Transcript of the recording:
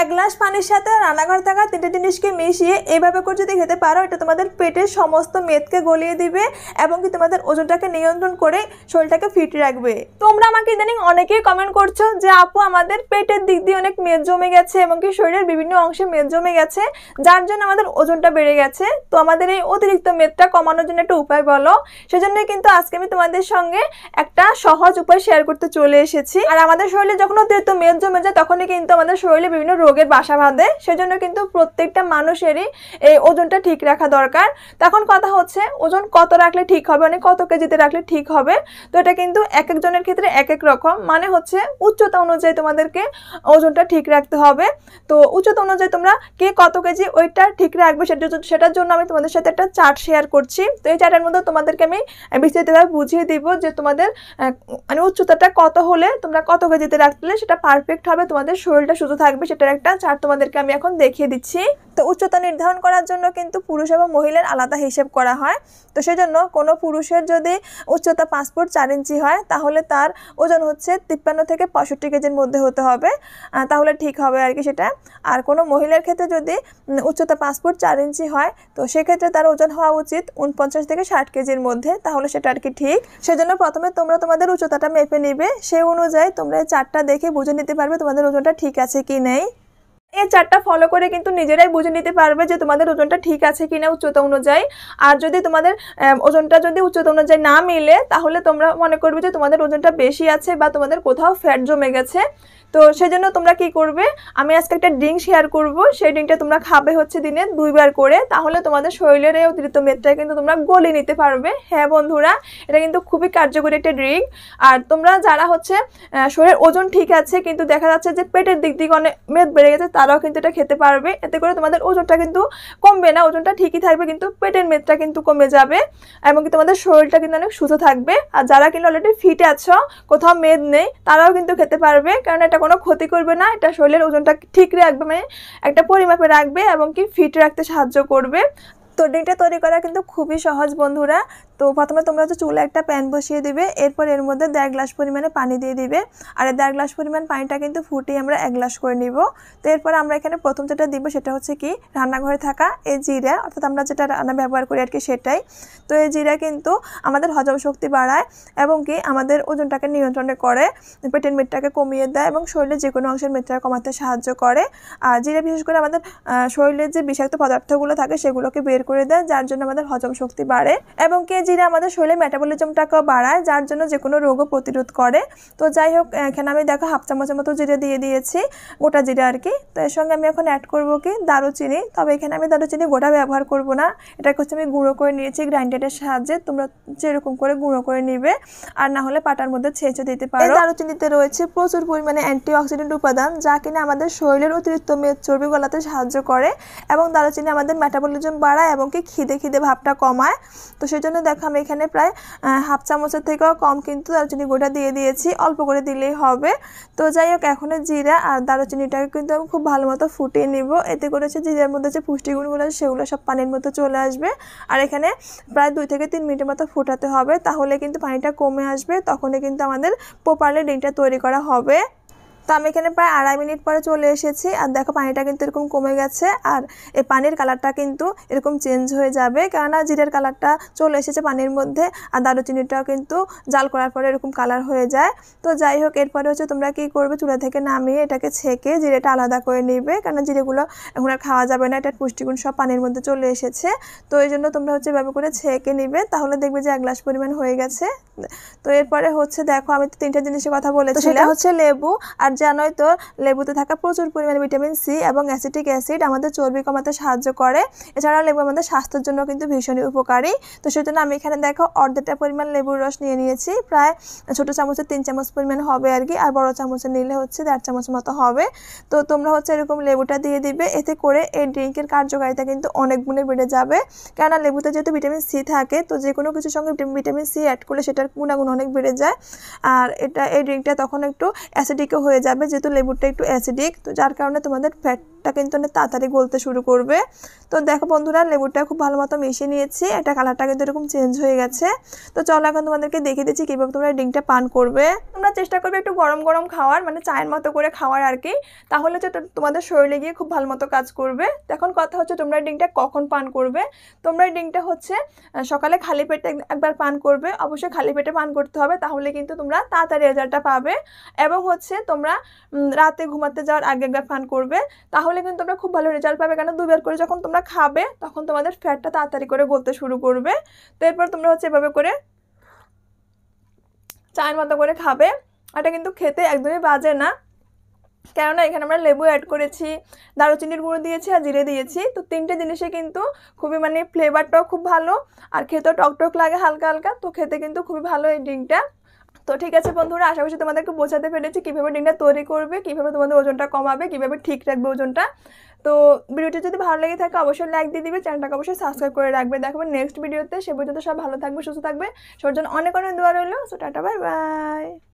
এক গ্লাস পানির সাথে রান্নাঘর থাকা তিনটে জিনিসকে মিশিয়ে এইভাবে করে যদি খেতে পারো এটা তোমাদের পেটের সমস্ত মেদকে গলিয়ে দিবে এবং কি তোমাদের ওজনটাকে নিয়ন্ত্রণ করে শরীরটাকে ফিট রাখবে তোমরা আমাকে ইদানিং অনেকেই কমেন্ট করছো যে আপু আমাদের পেটের দিক দিয়ে অনেক মেদ জমে গেছে এবং কি শরীরের বিভিন্ন অংশে মেদ জমে গেছে যার জন্য আমাদের ওজনটা বেড়ে গেছে তো আমাদের এই অতিরিক্ত মেদটা কমানোর জন্য একটা উপায় বলো সেজন্য কিন্তু আজকে আমি তোমাদের সঙ্গে একটা সহজ উপায় শেয়ার করতে চলে এসেছি আর আমাদের শরীরে যখন অতিরিক্ত মেদ জমে যায় তখনই কিন্তু আমাদের শরীরে বিভিন্ন রোগের বাসা বাঁধে সেজন্য কিন্তু প্রত্যেকটা মানুষেরই এই ওজনটা ঠিক রাখা দরকার তখন কথা হচ্ছে ওজন কত রাখলে ঠিক হবে মানে কত কেজিতে রাখলে ঠিক হবে তো এটা কিন্তু এক একজনের ক্ষেত্রে এক এক রকম মানে হচ্ছে উচ্চতা অনুযায়ী তোমাদেরকে ওজনটা ঠিক রাখতে হবে তো উচ্চতা অনুযায়ী তোমরা কে কত কেজি ওইটা ঠিক রাখবে সেটা সেটার জন্য আমি তোমাদের সাথে একটা চার্ট শেয়ার করছি তো এই চার্টের মধ্যে তোমাদেরকে আমি বিস্তারিতভাবে বুঝিয়ে দিব যে তোমাদের মানে উচ্চতাটা কত হলে তোমরা কত কেজিতে রাখলে সেটা পারফেক্ট হবে তোমাদের শরীরটা সুস্থ থাকবে সেটার একটা চার্ট তোমাদেরকে আমি এখন দেখিয়ে দিচ্ছি তো উচ্চতা নির্ধারণ করার জন্য কিন্তু পুরুষ এবং মহিলার আলাদা হিসেব করা হয় তো সেজন্য কোনো পুরুষের যদি উচ্চতা পাঁচ ফুট চার ইঞ্চি হয় তাহলে তার ওজন হচ্ছে তিপ্পান্ন থেকে পঁয়ষট্টি কেজির মধ্যে হতে হবে তাহলে ঠিক হবে আর কি সেটা আর কোনো মহিলার ক্ষেত্রে যদি উচ্চতা পাঁচ ফুট চার ইঞ্চি হয় তো সেক্ষেত্রে তার ওজন হওয়া উচিত উনপঞ্চাশ থেকে ষাট কেজির মধ্যে তাহলে সেটা আর কি ঠিক সেজন্য প্রথমে তোমরা তোমাদের উচ্চতাটা মেপে নিবে সে অনুযায়ী তোমরা চারটা দেখে বুঝে নিতে পারবে তোমাদের ওজনটা ঠিক আছে কি নেই এই চারটা ফলো করে কিন্তু নিজেরাই বুঝে নিতে পারবে যে তোমাদের ওজনটা ঠিক আছে কিনা উচ্চতা অনুযায়ী আর যদি তোমাদের ওজনটা যদি উচ্চতা অনুযায়ী না মিলে তাহলে তোমরা মনে করবে যে তোমাদের ওজনটা বেশি আছে বা তোমাদের কোথাও ফ্যাট জমে গেছে তো সেজন্য তোমরা কি করবে আমি আজকে একটা ড্রিঙ্ক শেয়ার করব সেই ড্রিঙ্কটা তোমরা খাবে হচ্ছে দিনে দুইবার করে তাহলে তোমাদের শরীরের এই অতিরিক্ত মেদটা কিন্তু তোমরা গলে নিতে পারবে হ্যাঁ বন্ধুরা এটা কিন্তু খুবই কার্যকরী একটা ড্রিঙ্ক আর তোমরা যারা হচ্ছে শরীরের ওজন ঠিক আছে কিন্তু দেখা যাচ্ছে যে পেটের দিক দিকে অনেক মেদ বেড়ে গেছে তারা তারাও কিন্তু এটা খেতে পারবে এতে করে তোমাদের ওজনটা কিন্তু কমবে না ওজনটা ঠিকই থাকবে কিন্তু পেটের মেদটা কিন্তু কমে যাবে এমনকি তোমাদের শরীরটা কিন্তু অনেক সুস্থ থাকবে আর যারা কিন্তু অলরেডি ফিটে আছো কোথাও মেদ নেই তারাও কিন্তু খেতে পারবে কারণ এটা কোনো ক্ষতি করবে না এটা শরীরের ওজনটা ঠিক রাখবে মানে একটা পরিমাপে রাখবে এবং কি ফিট রাখতে সাহায্য করবে তো ডিমটা তৈরি করা কিন্তু খুবই সহজ বন্ধুরা তো প্রথমে তোমরা হচ্ছে চুলে একটা প্যান বসিয়ে দিবে এরপর এর মধ্যে দেড় গ্লাস পরিমাণে পানি দিয়ে দিবে আর দেড় গ্লাস পরিমাণ পানিটা কিন্তু ফুটিয়ে আমরা এক গ্লাস করে নিব তো এরপর আমরা এখানে প্রথম যেটা দিব সেটা হচ্ছে কি রান্নাঘরে থাকা এই জিরা অর্থাৎ আমরা যেটা রান্না ব্যবহার করি আর কি সেটাই তো এই জিরা কিন্তু আমাদের হজম শক্তি বাড়ায় এবং কি আমাদের ওজনটাকে নিয়ন্ত্রণে করে পেটের মেদটাকে কমিয়ে দেয় এবং শরীরে যে কোনো অংশের মেদটা কমাতে সাহায্য করে আর জিরা বিশেষ করে আমাদের শরীরের যে বিষাক্ত পদার্থগুলো থাকে সেগুলোকে বের করে দেয় যার জন্য আমাদের হজম শক্তি বাড়ে এবং কি জিরা আমাদের শরীরে মেটাবলিজমটাকে বাড়ায় যার জন্য যে কোনো রোগও প্রতিরোধ করে তো যাই হোক এখানে আমি দেখো হাফ চামচের মতো জিরা দিয়ে দিয়েছি গোটা জিরা আর কি তো এর সঙ্গে আমি এখন অ্যাড করব কি দারুচিনি তবে এখানে আমি দারুচিনি গোটা ব্যবহার করব না এটা হচ্ছে আমি গুঁড়ো করে নিয়েছি গ্রাইন্ডারের সাহায্যে তোমরা যেরকম করে গুঁড়ো করে নিবে আর না হলে পাটার মধ্যে ছেঁচে দিতে পারো দারুচিনিতে রয়েছে প্রচুর পরিমাণে অ্যান্টিঅক্সিডেন্ট উপাদান যা কিনা আমাদের শরীরের অতিরিক্ত চর্বি গলাতে সাহায্য করে এবং দারুচিনি আমাদের মেটাবলিজম বাড়ায় এবং কি খিদে খিদে ভাবটা কমায় তো সেই জন্য দেখো আমি এখানে প্রায় হাফ চামচের থেকেও কম কিন্তু দারুচিনি গুঁড়া দিয়ে দিয়েছি অল্প করে দিলেই হবে তো যাই হোক এখনও জিরা আর দারুচিনিটাকে কিন্তু আমি খুব ভালো মতো ফুটিয়ে নিব এতে করে হচ্ছে জিরার মধ্যে যে পুষ্টিগুণগুলো আছে সেগুলো সব পানির মধ্যে চলে আসবে আর এখানে প্রায় দুই থেকে তিন মিনিটের মতো ফোটাতে হবে তাহলে কিন্তু পানিটা কমে আসবে তখনই কিন্তু আমাদের প্রপারলি ডিমটা তৈরি করা হবে তো আমি এখানে প্রায় আড়াই মিনিট পরে চলে এসেছি আর দেখো পানিটা কিন্তু এরকম কমে গেছে আর এই পানির কালারটা কিন্তু এরকম চেঞ্জ হয়ে যাবে কেননা জিরের কালারটা চলে এসেছে পানির মধ্যে আর দারুচিনিটাও কিন্তু জাল করার পরে এরকম কালার হয়ে যায় তো যাই হোক এরপরে হচ্ছে তোমরা কি করবে চুলা থেকে নামিয়ে এটাকে ছেঁকে জিরেটা আলাদা করে নেবে কেননা জিরেগুলো এখন আর খাওয়া যাবে না এটার পুষ্টিগুণ সব পানির মধ্যে চলে এসেছে তো এই জন্য তোমরা হচ্ছে এভাবে করে ছেঁকে নেবে তাহলে দেখবে যে এক গ্লাস পরিমাণ হয়ে গেছে তো এরপরে হচ্ছে দেখো আমি তো তিনটা জিনিসের কথা বলেছিলাম হচ্ছে লেবু আর আর জানোই তো লেবুতে থাকা প্রচুর পরিমাণে ভিটামিন সি এবং অ্যাসিটিক অ্যাসিড আমাদের চর্বি কমাতে সাহায্য করে এছাড়াও লেবু আমাদের স্বাস্থ্যের জন্য কিন্তু ভীষণই উপকারী তো সেজন্য আমি এখানে দেখো অর্ধেকটা পরিমাণ লেবুর রস নিয়ে নিয়েছি প্রায় ছোটো চামচে তিন চামচ পরিমাণ হবে আর কি আর বড় চামচে নিলে হচ্ছে দেড় চামচ মতো হবে তো তোমরা হচ্ছে এরকম লেবুটা দিয়ে দিবে এতে করে এই ড্রিঙ্কের কার্যকারিতা কিন্তু অনেক গুণে বেড়ে যাবে কেননা লেবুতে যেহেতু ভিটামিন সি থাকে তো যে কোনো কিছুর সঙ্গে ভিটামিন সি অ্যাড করলে সেটার গুণাগুণ অনেক বেড়ে যায় আর এটা এই ড্রিঙ্কটা তখন একটু অ্যাসিডিকও হয়ে যাবে যেহেতু লেবুটা একটু অ্যাসিডিক তো যার কারণে তোমাদের ফ্যাট দুধটা কিন্তু অনেক তাড়াতাড়ি গলতে শুরু করবে তো দেখো বন্ধুরা লেবুটা খুব ভালো মতো মিশিয়ে নিয়েছি এটা কালারটা কিন্তু এরকম চেঞ্জ হয়ে গেছে তো চলো এখন তোমাদেরকে দেখিয়ে দিচ্ছি কীভাবে তোমরা ড্রিঙ্কটা পান করবে তোমরা চেষ্টা করবে একটু গরম গরম খাওয়ার মানে চায়ের মতো করে খাওয়ার আর কি তাহলে হচ্ছে তোমাদের শরীরে গিয়ে খুব ভালো মতো কাজ করবে এখন কথা হচ্ছে তোমরা ড্রিঙ্কটা কখন পান করবে তোমরা ড্রিঙ্কটা হচ্ছে সকালে খালি পেটে একবার পান করবে অবশ্যই খালি পেটে পান করতে হবে তাহলে কিন্তু তোমরা তাড়াতাড়ি রেজাল্টটা পাবে এবং হচ্ছে তোমরা রাতে ঘুমাতে যাওয়ার আগে একবার পান করবে তাহলে তাহলে কিন্তু তোমরা খুব ভালো রেজাল্ট পাবে কেন দুবার করে যখন তোমরা খাবে তখন তোমাদের ফ্যাটটা তাড়াতাড়ি করে গলতে শুরু করবে তো এরপর তোমরা হচ্ছে এভাবে করে চায়ের মতো করে খাবে এটা কিন্তু খেতে একদমই বাজে না কেননা এখানে আমরা লেবু অ্যাড করেছি দারুচিনির গুঁড়ো দিয়েছি আর জিরে দিয়েছি তো তিনটে জিনিসে কিন্তু খুবই মানে ফ্লেভারটাও খুব ভালো আর খেতেও টকটক লাগে হালকা হালকা তো খেতে কিন্তু খুবই ভালো এই ড্রিঙ্কটা তো ঠিক আছে বন্ধুরা আশা করছি তোমাদেরকে বোঝাতে পেরেছি কীভাবে ডিমটা তৈরি করবে কীভাবে তোমাদের ওজনটা কমাবে কীভাবে ঠিক রাখবে ওজনটা তো ভিডিওটি যদি ভালো লেগে থাকে অবশ্যই লাইক দিয়ে দিবে চ্যানেলটাকে অবশ্যই সাবস্ক্রাইব করে রাখবে দেখবে নেক্সট ভিডিওতে সে পর্যন্ত সব ভালো থাকবে সুস্থ থাকবে সবজন জন্য অনেক অনেক দোয়া রইলো সো টাটা বাই বাই